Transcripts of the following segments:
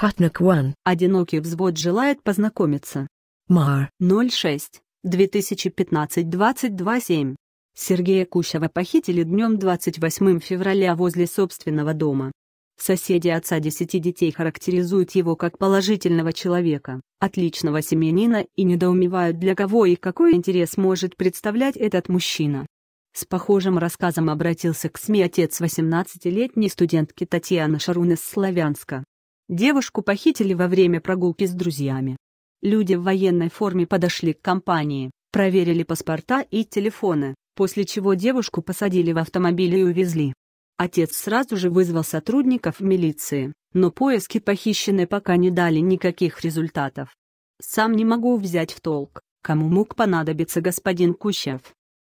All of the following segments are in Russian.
Патнак 1. Одинокий взвод желает познакомиться. Мар. 06. 2015-22-7. Сергея Кущева похитили днем 28 февраля возле собственного дома. Соседи отца десяти детей характеризуют его как положительного человека, отличного семьянина и недоумевают для кого и какой интерес может представлять этот мужчина. С похожим рассказом обратился к СМИ отец 18-летней студентки Татьяны Шарун из Славянска. Девушку похитили во время прогулки с друзьями. Люди в военной форме подошли к компании, проверили паспорта и телефоны, после чего девушку посадили в автомобиль и увезли. Отец сразу же вызвал сотрудников милиции, но поиски похищенной пока не дали никаких результатов. Сам не могу взять в толк, кому мог понадобиться господин Кущев.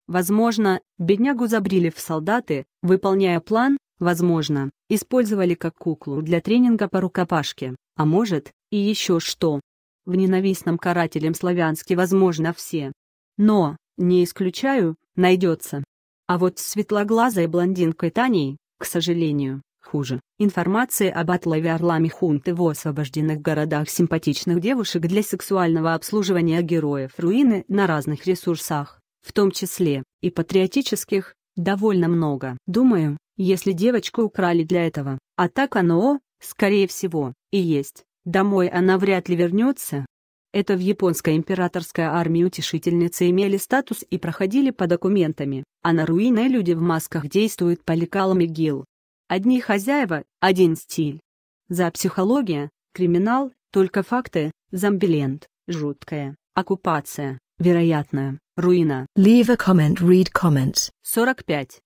Возможно, беднягу забрили в солдаты, выполняя план, возможно, использовали как куклу для тренинга по рукопашке, а может, и еще что. В ненавистном карателем славянске возможно все. Но, не исключаю, найдется. А вот с светлоглазой блондинкой Таней, к сожалению, хуже. Информации об отлове орлами хунты в освобожденных городах симпатичных девушек для сексуального обслуживания героев руины на разных ресурсах, в том числе и патриотических, довольно много. Думаю, если девочку украли для этого. А так оно, скорее всего, и есть. Домой она вряд ли вернется. Это в японской императорской армии утешительницы имели статус и проходили по документами, а на руины люди в масках действуют по лекалам могил. Одни хозяева, один стиль. За психология, криминал, только факты, зомбилент, жуткая, оккупация, вероятная, руина. Leave a comment, read comments. 45.